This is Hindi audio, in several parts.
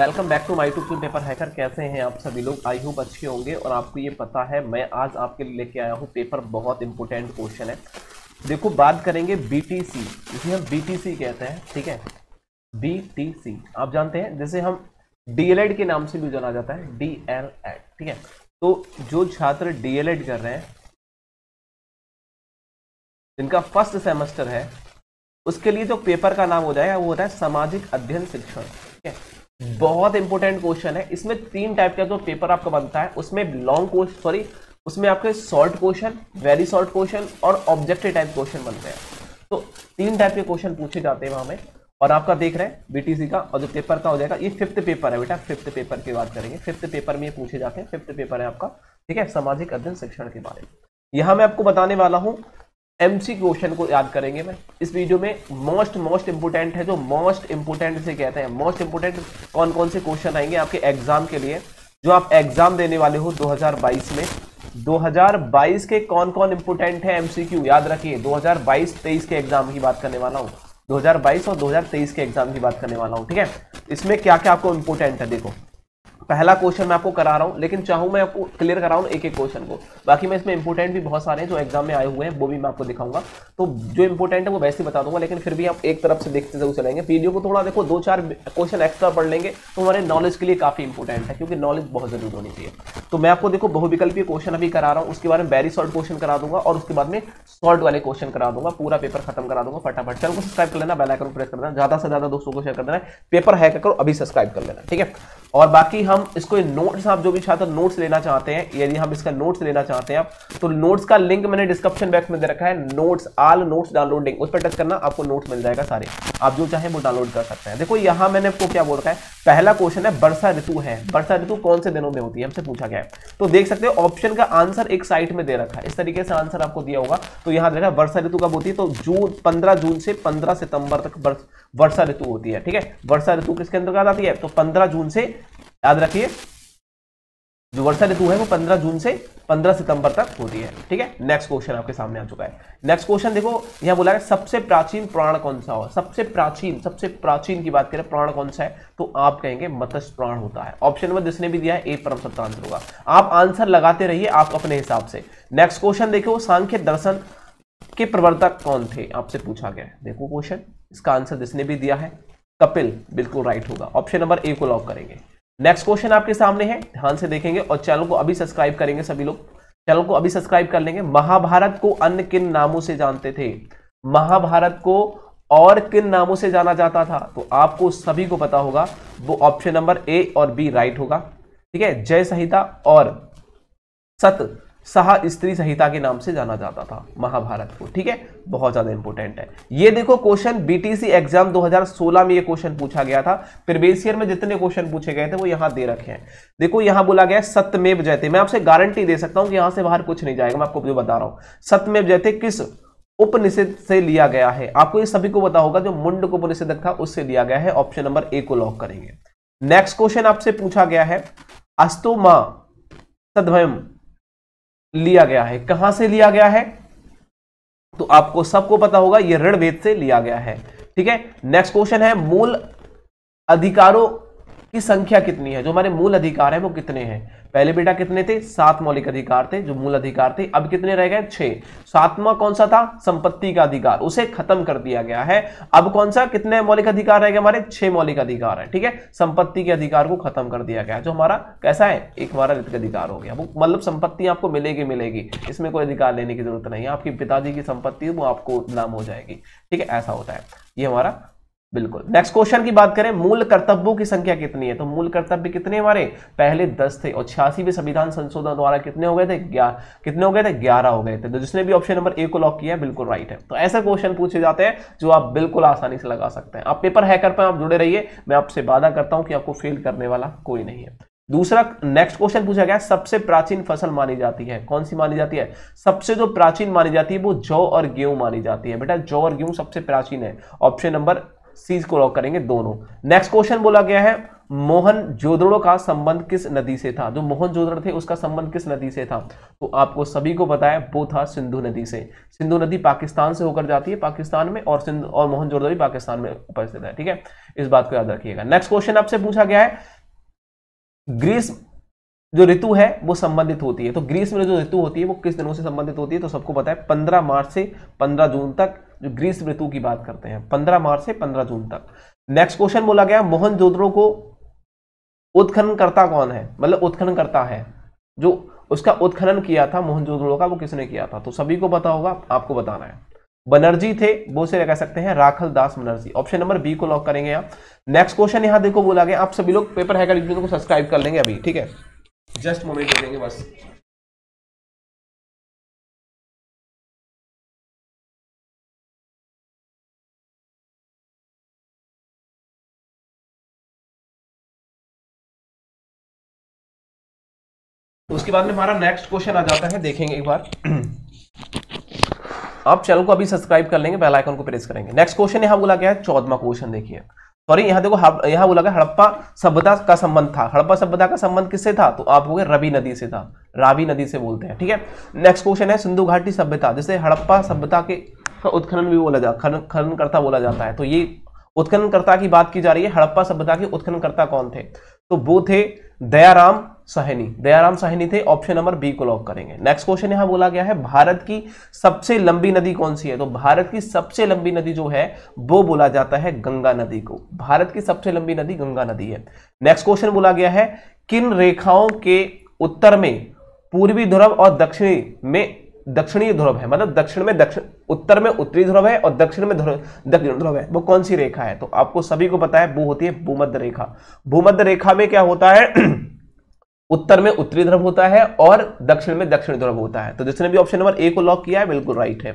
Welcome back to my to paper hacker कैसे हैं आप सभी लोग आई होप अच्छे होंगे और आपको ये पता है मैं आज आपके लिए लेके आया हूँ पेपर बहुत इंपॉर्टेंट क्वेश्चन है देखो बात करेंगे बी टी सी जिसे हम बी टी सी कहते हैं ठीक है बी टी सी आप जानते हैं जैसे हम डी एल एड के नाम से भी जाना जाता है डी एल एड ठीक है तो जो छात्र डी एल एड कर रहे हैं जिनका फर्स्ट सेमेस्टर है उसके लिए जो तो पेपर का नाम हो जाएगा वो होता है सामाजिक अध्ययन शिक्षण ठीक है बहुत इंपॉर्टेंट क्वेश्चन है इसमें तीन टाइप का जो पेपर आपका बनता है उसमें लॉन्ग क्वेश्चन सॉरी उसमें आपके short question very short question और ऑब्जेक्टिव टाइप क्वेश्चन बनते हैं तो तीन टाइप के क्वेश्चन पूछे जाते हैं वहां में और आपका देख रहे हैं बीटीसी का और जो पेपर का हो जाएगा ये फिफ्थ पेपर है बेटा फिफ्थ पेपर की बात करेंगे फिफ्थ पेपर में ये पूछे जाते हैं फिफ्थ पेपर है आपका ठीक है सामाजिक अध्ययन शिक्षण के बारे में यहां मैं आपको बताने वाला हूं एमसी क्वेश्चन को याद करेंगे मैं इस वीडियो में मोस्ट मोस्ट इंपोर्टेंट है जो मोस्ट इंपोर्टेंट से कहते हैं मोस्ट इंपोर्टेंट कौन कौन से क्वेश्चन आएंगे आपके एग्जाम के लिए जो आप एग्जाम देने वाले हो 2022 में 2022 के कौन कौन इंपोर्टेंट है एमसीक्यू याद रखिए 2022-23 के एग्जाम की बात करने वाला हूँ 2022 और 2023 के एग्जाम की बात करने वाला हूँ ठीक है इसमें क्या क्या आपको इंपोर्टेंट है देखो पहला क्वेश्चन मैं आपको करा रहा हूँ लेकिन चाहूँ मैं आपको क्लियर कराऊँ एक एक क्वेश्चन को बाकी मैं इसमें इंपॉर्टेंट भी बहुत सारे हैं जो एग्जाम में आए हुए हैं वो भी मैं आपको दिखाऊंगा तो जो इंपॉर्टेंट है वो वैसे बता दूंगा लेकिन फिर भी आप एक तरफ से देखते जरूर चलेंगे वीडियो को थोड़ा देखो दो चार क्वेश्चन एक्स्ट्रा पढ़ लेंगे तो हमारे नॉलेज के लिए काफ़ी इंपॉर्टेंट है क्योंकि नॉलेज बहुत जरूरी होनी चाहिए तो मैं आपको देखो बहुविकल्पीय क्वेश्चन अभी करा रहा हूँ उसके बारे में बैरी सॉल्ट क्वेश्चन करा दूंगा और उसके बाद में सॉल्ट वाले क्वेश्चन करा दूंगा पूरा पेपर खत्म करा दूंगा फटाफट चैनल को सब्सक्राइब कर लेना बेलाइकन प्रेस कर देना ज़्यादा से ज़्यादा दोस्तों को शेयर कर देना पेपर है करो अभी सब्सक्राइब कर लेना ठीक है और बाकी हम इसको नोट्स आप जो भी छात्र नोट्स लेना चाहते हैं यदि हम इसका नोट्स लेना चाहते हैं आप तो नोट्स का लिंक मैंने डिस्क्रिप्शन बॉक्स में दे रखा है नोट्स आल नोट्स डाउनलोडिंग उस पर टच करना आपको नोट्स मिल जाएगा सारे आप जो चाहें वो डाउनलोड कर सकते हैं देखो यहां मैंने आपको क्या बोल रखा है पहला क्वेश्चन है वर्षा ऋतु है वर्षा ऋतु कौन से दिनों में होती है हमसे पूछा गया है तो देख सकते हो ऑप्शन का आंसर एक साइड में दे रखा है इस तरीके से आंसर आपको दिया होगा तो यहां देखा वर्षा ऋतु कब होती है तो जून पंद्रह जून से पंद्रह सितंबर तक वर्षा ऋतु होती है ठीक है वर्षा ऋतु किसके अंतर्गत आती है तो पंद्रह जून से याद रखिए जो वर्षा ऋतु है वो 15 जून से 15 सितंबर तक होती है ठीक है नेक्स्ट क्वेश्चन आपके सामने आ चुका है नेक्स्ट क्वेश्चन देखो यहां बोला है सबसे प्राचीन प्राण कौन सा हो सबसे प्राचीन सबसे प्राचीन की बात करें प्राण कौन सा है तो आप कहेंगे मत्स्य प्राण होता है ऑप्शन नंबर जिसने भी दिया है ए परम सत्ता आंसर होगा आप आंसर लगाते रहिए आप अपने हिसाब से नेक्स्ट क्वेश्चन देखो सांख्य दर्शन के प्रवर्तक कौन थे आपसे पूछा गया देखो क्वेश्चन इसका आंसर जिसने भी दिया है कपिल बिल्कुल राइट होगा ऑप्शन नंबर ए को लॉक करेंगे नेक्स्ट क्वेश्चन आपके सामने है ध्यान से देखेंगे और चैनल को अभी सब्सक्राइब करेंगे सभी लोग चैनल को अभी सब्सक्राइब कर लेंगे महाभारत को अन्य किन नामों से जानते थे महाभारत को और किन नामों से जाना जाता था तो आपको सभी को पता होगा वो ऑप्शन नंबर ए और बी राइट होगा ठीक है जय संहिता और सत सहा स्त्री संहिता के नाम से जाना जाता था महाभारत को ठीक है बहुत ज़्यादा इंपॉर्टेंट है ये देखो क्वेश्चन बीटीसी एग्जाम 2016 में ये क्वेश्चन पूछा गया था प्रीवियस में जितने क्वेश्चन पूछे गए थे वो यहां दे रखे हैं देखो यहां बोला गया सत्यमेव जयते मैं आपसे गारंटी दे सकता हूं कि यहां से बाहर कुछ नहीं जाएगा मैं आपको जो बता रहा हूँ सत्यमेव जयते किस उपनिषद से लिया गया है आपको ये सभी को बता होगा जो मुंड को उपनिषद था उससे लिया गया है ऑप्शन नंबर ए को लॉक करेंगे नेक्स्ट क्वेश्चन आपसे पूछा गया है अस्तो मां सद्वयम लिया गया है कहां से लिया गया है तो आपको सबको पता होगा यह ऋण वेद से लिया गया है ठीक है नेक्स्ट क्वेश्चन है मूल अधिकारों कि संख्या कितनी है जो हमारे मूल अधिकार है वो कितने हैं पहले बेटा कितने थे सात मौलिक अधिकार थे जो मूल अधिकार थे अब कितने रह गए छह सातवा कौन सा था संपत्ति का अधिकार उसे खत्म कर दिया गया है अब कौन सा कितने मौलिक अधिकार रह गए हमारे छह मौलिक अधिकार है ठीक है संपत्ति के अधिकार को खत्म कर दिया गया जो हमारा कैसा है एक हमारा रित अधिकार हो गया वो मतलब संपत्ति आपको मिलेगी मिलेगी इसमें कोई अधिकार लेने की जरूरत नहीं है आपके पिताजी की संपत्ति वो आपको नाम हो जाएगी ठीक है ऐसा होता है ये हमारा बिल्कुल नेक्स्ट क्वेश्चन की बात करें मूल कर्तव्यों की संख्या कितनी है तो मूल कर्तव्य कितने हमारे पहले दस थे और भी संविधान संशोधन द्वारा कितने हो गए थे ग्यारह कितने हो गए थे ग्यारह हो गए थे तो जिसने भी ऑप्शन नंबर ए को लॉक किया है बिल्कुल राइट है तो ऐसे क्वेश्चन पूछे जाते हैं जो आप बिल्कुल आसानी से लगा सकते हैं आप पेपर हैकर पर आप जुड़े रहिए मैं आपसे वादा करता हूं कि आपको फेल करने वाला कोई नहीं है दूसरा नेक्स्ट क्वेश्चन पूछा गया सबसे प्राचीन फसल मानी जाती है कौन सी मानी जाती है सबसे जो प्राचीन मानी जाती है वो जौ और गेहूं मानी जाती है बेटा जौ और गेहूं सबसे प्राचीन है ऑप्शन नंबर सीज को लॉक करेंगे दोनों नेक्स्ट क्वेश्चन बोला गया है मोहन जोदड़ो का संबंध किस नदी से था जो मोहन जोदड़ थे उसका संबंध किस नदी से था तो आपको सभी को बताया वो था सिंधु नदी से सिंधु नदी पाकिस्तान से होकर जाती है पाकिस्तान में और सिंधु और मोहन जोदड़ो भी पाकिस्तान में उपस्थित है ठीक है इस बात को याद रखिएगा नेक्स्ट क्वेश्चन आपसे पूछा गया है ग्रीस जो ऋतु है वो संबंधित होती है तो ग्रीस में जो ऋतु होती है वो किस दिनों से संबंधित होती है तो सबको पता है पंद्रह मार्च से पंद्रह जून तक जो ग्रीस ऋतु की बात करते हैं पंद्रह मार्च से पंद्रह जून तक नेक्स्ट क्वेश्चन बोला गया मोहन को उत्खनन करता कौन है मतलब उत्खनन करता है जो उसका उत्खनन किया था मोहनजोदड़ो का वो किसने किया था तो सभी को पता होगा आपको बताना है बनर्जी थे वो से कह सकते हैं Rakhal Das Banerjee option number B को लॉक करेंगे आप नेक्स्ट क्वेश्चन यहाँ देखो बोला गया आप सभी लोग पेपर है को सब्सक्राइब कर लेंगे अभी ठीक है जस्ट मोमेंट देंगे बस उसके बाद में हमारा नेक्स्ट क्वेश्चन आ जाता है देखेंगे एक बार आप चैनल को अभी सब्सक्राइब कर लेंगे बेल आइकन को प्रेस करेंगे नेक्स्ट क्वेश्चन यहां बोला गया है चौदमा क्वेश्चन देखिए सॉरी यहाँ देखो यहाँ बोला गया हड़प्पा सभ्यता का संबंध था हड़प्पा सभ्यता का संबंध किससे था तो आप बोले रवि नदी से था रावी नदी से बोलते हैं ठीक है नेक्स्ट क्वेश्चन है सिंधु घाटी सभ्यता जिसे हड़प्पा सभ्यता के उत्खनन भी बोला जाता खनन खनन करता बोला जाता है तो ये उत्खननकर्ता की बात की जा रही है हड़प्पा सभ्यता के उत्खननकर्ता कौन थे तो वो थे दयाराम सहनी दयाराम सहनी थे ऑप्शन नंबर बी को लॉक करेंगे नेक्स्ट क्वेश्चन यहां बोला गया है भारत की सबसे लंबी नदी कौन सी है तो भारत की सबसे लंबी नदी जो है वो बोला जाता है गंगा नदी को भारत की सबसे लंबी नदी गंगा नदी है नेक्स्ट क्वेश्चन बोला गया है किन रेखाओं के उत्तर में पूर्वी ध्रुव और दक्षिणी में दक्षिणी ध्रुव है मतलब दक्षिण में दक्षिण उत्तर में उत्तरी ध्रुव है और दक्षिण में दक्षिण ध्रुव है वो कौन सी रेखा है तो आपको सभी को पता है वो होती है भूमध्य रेखा भूमध्य रेखा में क्या होता है उत्तर में उत्तरी ध्रुव होता है और दक्षिण में दक्षिण ध्रुव होता है तो जिसने भी ऑप्शन नंबर ए को लॉक किया है बिल्कुल राइट है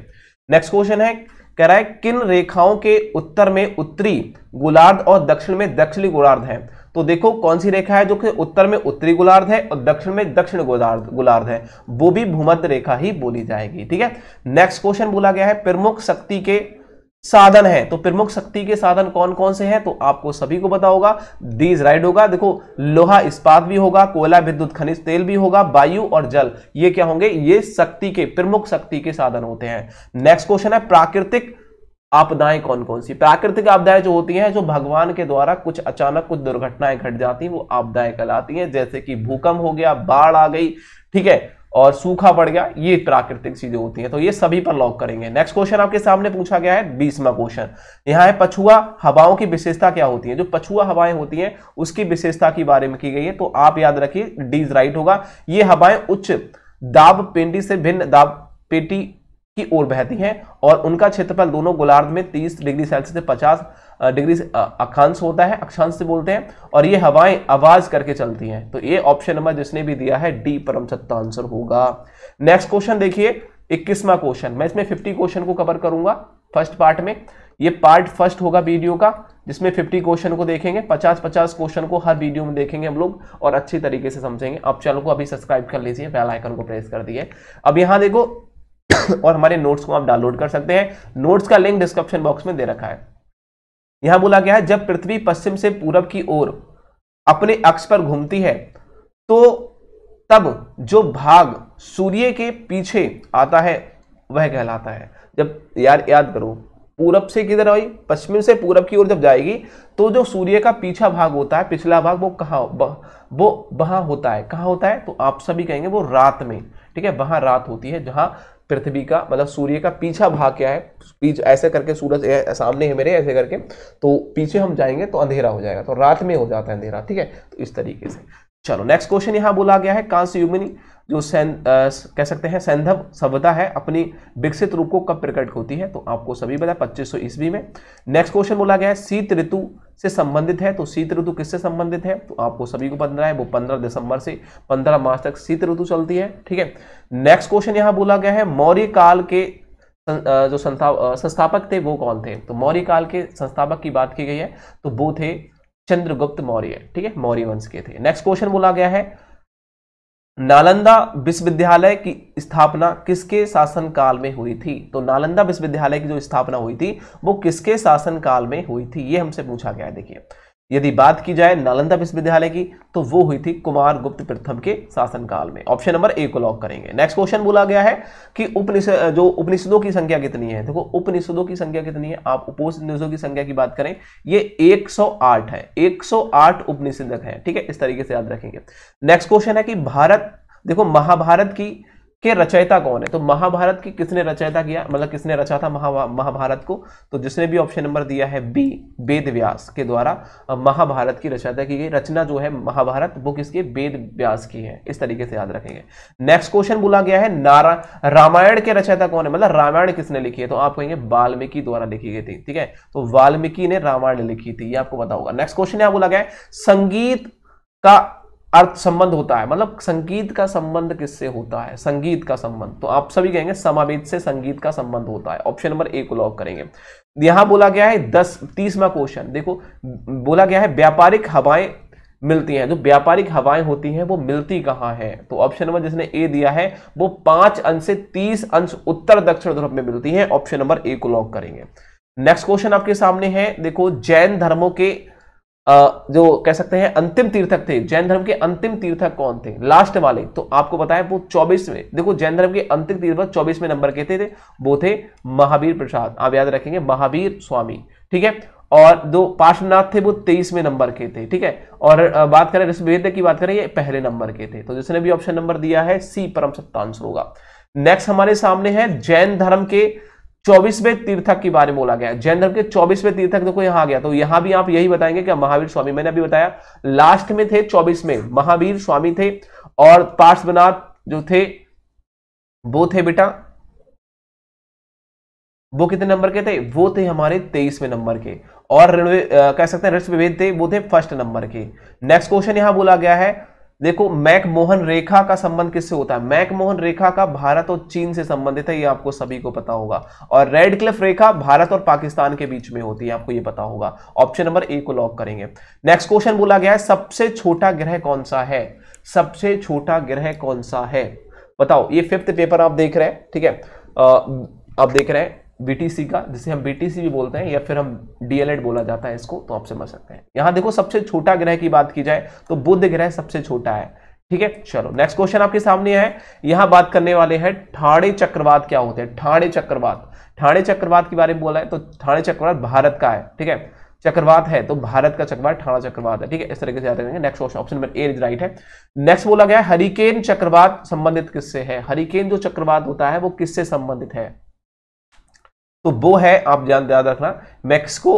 नेक्स्ट क्वेश्चन है कह रहा है किन रेखाओं के उत्तर में उत्तरी गोलार्ध और दक्षिण में दक्षिणी गोलार्ध है तो देखो कौन सी रेखा है जो कि उत्तर में उत्तरी गोलार्ध है और दक्षिण में दक्षिण गोलार्ध गोलार्ध है वो भी भूमध्य रेखा ही बोली जाएगी ठीक है नेक्स्ट क्वेश्चन बोला गया है प्रमुख शक्ति के साधन है तो प्रमुख शक्ति के साधन कौन कौन से हैं तो आपको सभी को बता होगा दीज राइट होगा देखो लोहा इस्पात भी होगा कोयला विद्युत खनिज तेल भी होगा वायु और जल ये क्या होंगे ये शक्ति के प्रमुख शक्ति के साधन होते हैं नेक्स्ट क्वेश्चन है प्राकृतिक आपदाएं कौन कौन सी प्राकृतिक आपदाएं जो होती हैं जो भगवान के द्वारा कुछ अचानक कुछ दुर्घटनाएं घट जाती हैं वो आपदाएं कहलाती हैं जैसे कि भूकंप हो गया बाढ़ आ गई ठीक है और सूखा पड़ गया ये प्राकृतिक चीजें होती हैं तो ये सभी पर लॉक करेंगे नेक्स्ट क्वेश्चन आपके सामने पूछा गया है बीसवा क्वेश्चन यहाँ है पछुआ हवाओं की विशेषता क्या होती है जो पछुआ हवाएं होती हैं उसकी विशेषता के बारे में की गई है तो आप याद रखिए डीज राइट होगा ये हवाएं उच्च दाब पेंटी से भिन्न दाब पेटी की ओर बहती हैं और उनका क्षेत्रफल दोनों गोलार्ध में 30 डिग्री सेल्सियस से 50 डिग्री अक्षांश होता है अक्षांश से बोलते हैं और ये हवाएं आवाज करके चलती हैं तो ये ऑप्शन नंबर जिसने भी दिया है डी परम सत्ता आंसर होगा नेक्स्ट क्वेश्चन देखिए इक्कीसवा क्वेश्चन मैं इसमें फिफ्टी क्वेश्चन को कवर करूंगा फर्स्ट पार्ट में ये पार्ट फर्स्ट होगा वीडियो का जिसमें 50 क्वेश्चन को देखेंगे 50-50 क्वेश्चन को हर वीडियो में देखेंगे हम लोग और अच्छी तरीके से समझेंगे आप चैनल को अभी सब्सक्राइब कर लीजिए बेल आइकन को प्रेस कर दिए अब यहाँ देखो और हमारे नोट्स को आप डाउनलोड कर सकते हैं नोट्स का लिंक डिस्क्रिप्शन बॉक्स में दे रखा है यहां बोला गया है जब पृथ्वी पश्चिम से पूरब की ओर अपने अक्ष पर घूमती है तो तब जो भाग सूर्य के पीछे आता है वह कहलाता है जब यार याद करो पूरब से किधर आई पश्चिम से पूरब की ओर जब जाएगी तो जो सूर्य का पीछा भाग होता है पिछला भाग वो कहा वो वहां होता है कहाँ होता है तो आप सभी कहेंगे वो रात में ठीक है वहां रात होती है जहां पृथ्वी का मतलब सूर्य का पीछा भाग क्या है पीछ ऐसे करके सूरज सामने है मेरे ऐसे करके तो पीछे हम जाएंगे तो अंधेरा हो जाएगा तो रात में हो जाता है अंधेरा ठीक है तो इस तरीके से चलो नेक्स्ट क्वेश्चन यहाँ बोला गया है कांस्य युगमिनी जो सैन कह सकते हैं सैंधव सभ्यता है अपनी विकसित रूप को कब प्रकट होती है तो आपको सभी पता है पच्चीस सौ ईस्वी में नेक्स्ट क्वेश्चन बोला गया है शीत ऋतु से संबंधित है तो शीत ऋतु किससे संबंधित है तो आपको सभी को पता है वो पंद्रह दिसंबर से पंद्रह मार्च तक शीत ऋतु चलती है ठीक है नेक्स्ट क्वेश्चन यहाँ बोला गया है मौर्य काल के जो संस्थापक थे वो कौन थे तो मौर्य काल के संस्थापक की बात की गई है तो वो थे चंद्रगुप्त मौर्य ठीक है मौर्य वंश के थे नेक्स्ट क्वेश्चन बोला गया है नालंदा विश्वविद्यालय की स्थापना किसके शासनकाल में हुई थी तो नालंदा विश्वविद्यालय की जो स्थापना हुई थी वो किसके शासनकाल में हुई थी ये हमसे पूछा गया है देखिए यदि बात की जाए नालंदा विश्वविद्यालय की तो वो हुई थी कुमार गुप्त प्रथम के शासनकाल में ऑप्शन नंबर ए को लॉक करेंगे नेक्स्ट क्वेश्चन बोला गया है कि उपनिषद जो उपनिषदों की संख्या कितनी है देखो उपनिषदों की संख्या कितनी है आप उपनिषदों की संख्या की बात करें ये 108 है 108 उपनिषदक है ठीक है इस तरीके से याद रखेंगे नेक्स्ट क्वेश्चन है कि भारत देखो महाभारत की के रचयिता कौन है तो महाभारत की किसने रचयिता किया मतलब किसने रचा था महाभारत को तो जिसने भी ऑप्शन नंबर दिया है बी वेद व्यास के द्वारा महाभारत की रचयिता की गई रचना जो है महाभारत वो किसके वेद व्यास की है इस तरीके से याद रखेंगे नेक्स्ट क्वेश्चन बोला गया है नारा रामायण के रचयिता कौन है मतलब रामायण किसने लिखी है तो आप कहेंगे वाल्मीकि द्वारा लिखी गई थी ठीक है तो वाल्मीकि ने रामायण लिखी थी ये आपको पता नेक्स्ट क्वेश्चन यहाँ बोला गया है संगीत का अर्थ संबंध होता है मतलब संगीत का संबंध किससे होता है संगीत का संबंध तो आप सभी कहेंगे समावेद से संगीत का संबंध होता है ऑप्शन नंबर ए को लॉक करेंगे यहां बोला गया है दस तीसवा क्वेश्चन देखो बोला गया है व्यापारिक हवाएं मिलती हैं जो व्यापारिक हवाएं होती हैं वो मिलती कहां है तो ऑप्शन नंबर जिसने ए दिया है वो पांच अंश से तीस अंश उत्तर दक्षिण ध्रुव में मिलती है ऑप्शन नंबर ए को लॉक करेंगे नेक्स्ट क्वेश्चन आपके सामने है देखो जैन धर्मों के जो कह सकते हैं अंतिम तीर्थक थे जैन धर्म के अंतिम तीर्थक कौन थे लास्ट वाले तो आपको बताया वो में देखो जैन धर्म के अंतिम तीर्थक में नंबर के थे, थे वो थे महावीर प्रसाद आप याद रखेंगे महावीर स्वामी ठीक है और दो पार्श्वनाथ थे वो तेईसवें नंबर के थे ठीक है और बात करें ऋषभेद की बात करें ये पहले नंबर के थे तो जिसने भी ऑप्शन नंबर दिया है सी परम सत्ता आंसर होगा नेक्स्ट हमारे सामने है जैन धर्म के चौबीसवें तीर्थक के बारे में बोला गया जैन धर्म के चौबीसवें तीर्थक देखो यहां आ गया तो यहां भी आप यही बताएंगे कि महावीर स्वामी मैंने अभी बताया लास्ट में थे चौबीस में महावीर स्वामी थे और पार्श्वनाथ जो थे वो थे बेटा वो कितने नंबर के थे वो थे हमारे तेईसवें नंबर के और आ, कह सकते हैं ऋष विभेद थे वो थे फर्स्ट नंबर के नेक्स्ट क्वेश्चन यहां बोला गया है देखो मैकमोहन रेखा का संबंध किससे होता है मैकमोहन रेखा का भारत और चीन से संबंधित है ये आपको सभी को पता होगा और रेड क्लिफ रेखा भारत और पाकिस्तान के बीच में होती है आपको ये पता होगा ऑप्शन नंबर ए को लॉक करेंगे नेक्स्ट क्वेश्चन बोला गया है सबसे छोटा ग्रह कौन सा है सबसे छोटा ग्रह कौन सा है बताओ ये फिफ्थ पेपर आप देख रहे हैं ठीक है आप देख रहे हैं बीटीसी का जिसे हम बीटीसी भी बोलते हैं या फिर हम डीएलएड बोला जाता है इसको तो आप समझ सकते हैं यहां देखो सबसे छोटा ग्रह की बात की जाए तो बुद्ध ग्रह सबसे छोटा है ठीक है चलो नेक्स्ट क्वेश्चन आपके सामने है यहाँ बात करने वाले हैं ठाणे चक्रवात क्या होते हैं ठाणे चक्रवात ठाणे चक्रवात के बारे में बोला है तो ठाणे चक्रवात भारत का है ठीक है चक्रवात है तो भारत का चक्रवात ठाणा चक्रवात है ठीक है इस तरीके से याद रखेंगे next question option number A is right है नेक्स्ट बोला गया है हरिकेन चक्रवात संबंधित किससे है हरिकेन जो चक्रवात होता है वो किससे संबंधित है तो वो है आप ध्यान याद रखना मैक्सिको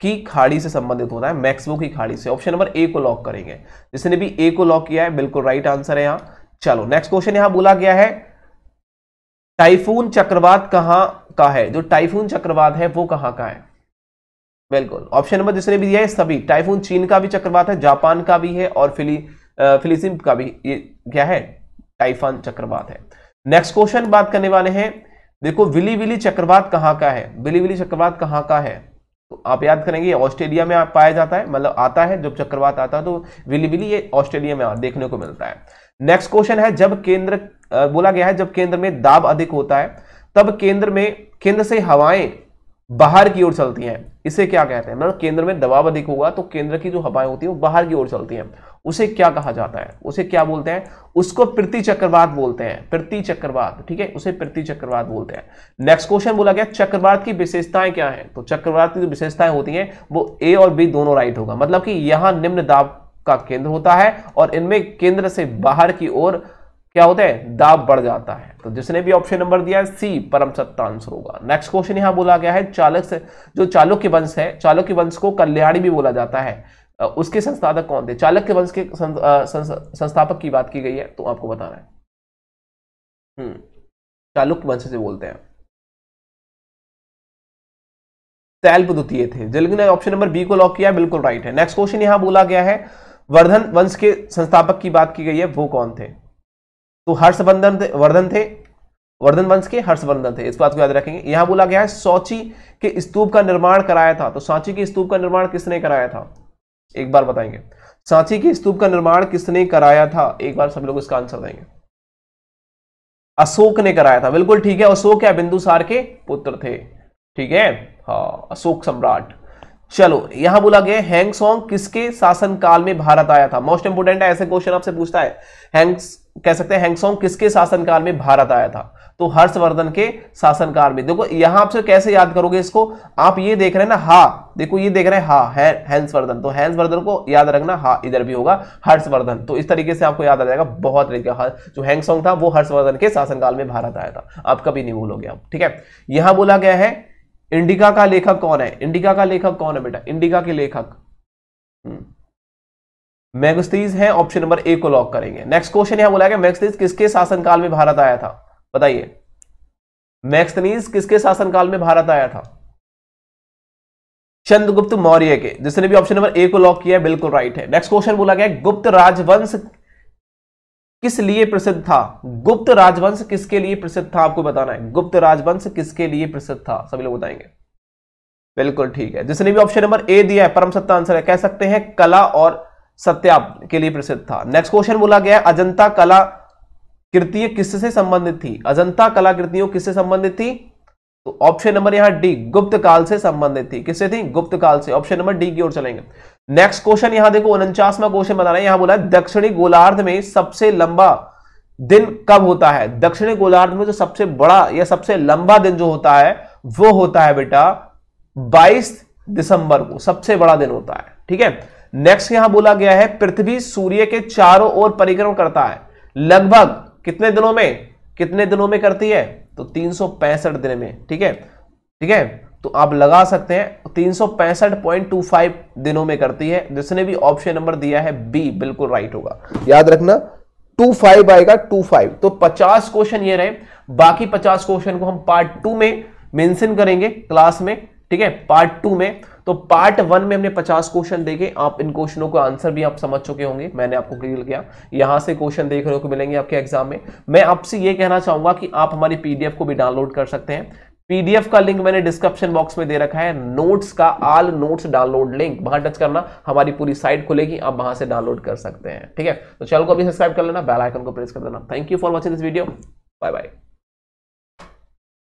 की खाड़ी से संबंधित होता है मैक्सिको की खाड़ी से ऑप्शन नंबर ए को लॉक करेंगे जिसने भी ए को लॉक किया है बिल्कुल राइट आंसर है यहां चलो नेक्स्ट क्वेश्चन यहां बोला गया है टाइफून चक्रवात कहां का है जो टाइफून चक्रवात है वो कहां का है बिल्कुल ऑप्शन नंबर जिसने भी दिया है सभी टाइफून चीन का भी चक्रवात है जापान का भी है और फिली फिलिसिन का भी ये क्या है टाइफान चक्रवात है नेक्स्ट क्वेश्चन बात करने वाले हैं देखो विली विली चक्रवात कहाँ का है विली विली चक्रवात कहाँ का है तो आप याद करेंगे ऑस्ट्रेलिया में पाया जाता है मतलब आता है जब चक्रवात आता है तो विली विली ये ऑस्ट्रेलिया में देखने को मिलता है नेक्स्ट क्वेश्चन है जब केंद्र बोला गया है जब केंद्र में दाब अधिक होता है तब केंद्र में केंद्र से हवाएं बाहर की ओर चलती हैं इसे क्या कहते हैं मतलब केंद्र में दबाव अधिक होगा तो केंद्र की जो हवाएं होती है वो बाहर की ओर चलती हैं उसे क्या कहा जाता है उसे क्या बोलते हैं उसको प्रति चक्रवात बोलते हैं प्रति चक्रवात ठीक है उसे प्रति चक्रवात बोलते हैं नेक्स्ट क्वेश्चन बोला गया चक्रवात की विशेषताएं क्या है तो चक्रवात की जो विशेषताएं होती है वो ए और बी दोनों राइट होगा मतलब कि यहां निम्न दाब का केंद्र होता है और इनमें केंद्र से बाहर की ओर क्या होता है दाब बढ़ जाता है तो जिसने भी ऑप्शन नंबर दिया है सी परम सत्ता आंसर होगा नेक्स्ट क्वेश्चन यहां बोला गया है चालक से जो चालुक्य वंश है के वंश को कल्याणी भी बोला जाता है उसके संस्थापक कौन थे के वंश के संस्थापक की बात की गई है तो आपको बताना है हम्म, चालुक्य वंश से बोलते हैं तैल्प द्वितीय थे जल्दी ने ऑप्शन नंबर बी को लॉक किया बिल्कुल राइट है नेक्स्ट क्वेश्चन यहां बोला गया है वर्धन वंश के संस्थापक की बात की गई है वो कौन थे तो हर्षवर्धन थे वर्धन थे वर्धन वंश के हर्षवर्धन थे इस बात को याद रखेंगे यहां बोला गया है सोची के स्तूप का निर्माण कराया था तो सांची के स्तूप का निर्माण किसने कराया था एक बार बताएंगे सांची के स्तूप का निर्माण किसने कराया था एक बार सब लोग इसका आंसर देंगे अशोक ने कराया था बिल्कुल ठीक है अशोक या बिंदुसार के पुत्र थे ठीक है हाँ अशोक सम्राट चलो यहां बोला गया हैंगसोंग किसके शासनकाल में भारत आया था मोस्ट इंपोर्टेंट है ऐसे क्वेश्चन आपसे पूछता है हैंग्स कह सकते हैं हैंगसोंग किसके शासनकाल में भारत आया था तो हर्षवर्धन के शासनकाल में देखो यहां आपसे कैसे याद करोगे इसको आप ये देख रहे हैं ना हा देखो ये देख रहे हैं हा है, हैंसवर्धन तो हैंसवर्धन को याद रखना हा इधर भी होगा हर्षवर्धन तो इस तरीके से आपको याद आ जाएगा बहुत तरीका जो हैंगसोंग था वो हर्षवर्धन के शासनकाल में भारत आया था आप कभी नहीं भूलोगे आप ठीक है यहां बोला गया है इंडिका का लेखक कौन है इंडिका का लेखक कौन है बेटा इंडिका के लेखक हम्म। मैगस्तीज है ऑप्शन नंबर ए को लॉक करेंगे नेक्स्ट क्वेश्चन यहां बोला गया मैगस्तीज किसके शासनकाल में भारत आया था बताइए मैक्सनीज किसके शासनकाल में भारत आया था चंद्रगुप्त मौर्य के जिसने भी ऑप्शन नंबर ए को लॉक किया बिल्कुल राइट है नेक्स्ट क्वेश्चन बोला गया गुप्त राजवंश किस लिए प्रसिद्ध था गुप्त राजवंश किसके लिए प्रसिद्ध था आपको बताना है गुप्त राजवंश किसके लिए प्रसिद्ध था सभी लोग बताएंगे बिल्कुल ठीक है जिसने भी ऑप्शन नंबर ए दिया है परम सत्ता आंसर है कह सकते हैं कला और सत्या के लिए प्रसिद्ध था नेक्स्ट क्वेश्चन बोला गया अजंता कला कृतियां किससे संबंधित थी अजंता कलाकृतियों किससे संबंधित थी तो ऑप्शन नंबर यहां डी गुप्त काल से संबंधित थी किससे थी गुप्त काल से ऑप्शन नंबर डी की ओर चलेंगे नेक्स्ट क्वेश्चन यहां देखो उनचासवा क्वेश्चन बता रहे हैं यहां बोला दक्षिणी गोलार्ध में सबसे लंबा दिन कब होता है दक्षिणी गोलार्ध में जो सबसे बड़ा या सबसे लंबा दिन जो होता है वो होता है बेटा 22 दिसंबर को सबसे बड़ा दिन होता है ठीक है नेक्स्ट यहां बोला गया है पृथ्वी सूर्य के चारों ओर परिक्रम करता है लगभग कितने दिनों में कितने दिनों में करती है तो तीन दिन में ठीक है ठीक है तो आप लगा सकते हैं तीन दिनों में करती है जिसने भी ऑप्शन नंबर दिया है बी बिल्कुल राइट होगा याद रखना टू फाइव आएगा टू फाइव तो पचास क्वेश्चन ये रहे बाकी पचास क्वेश्चन को हम पार्ट टू में मेंशन करेंगे क्लास में ठीक है पार्ट टू में तो पार्ट वन में हमने 50 क्वेश्चन देखे आप इन क्वेश्चनों का आंसर भी आप समझ चुके होंगे मैंने आपको क्लियर किया यहां से क्वेश्चन देखने को मिलेंगे आपके एग्जाम में मैं आपसे ये कहना चाहूंगा कि आप हमारी पीडीएफ को भी डाउनलोड कर सकते हैं पीडीएफ का लिंक मैंने डिस्क्रिप्शन बॉक्स में दे रखा है नोट्स का आल नोट्स डाउनलोड लिंक वहां टच करना हमारी पूरी साइट खुलेगी आप वहां से डाउनलोड कर सकते हैं ठीक है तो चैनल को अभी सब्सक्राइब कर लेना बेल आइकन को प्रेस कर देना thank you for watching this video bye bye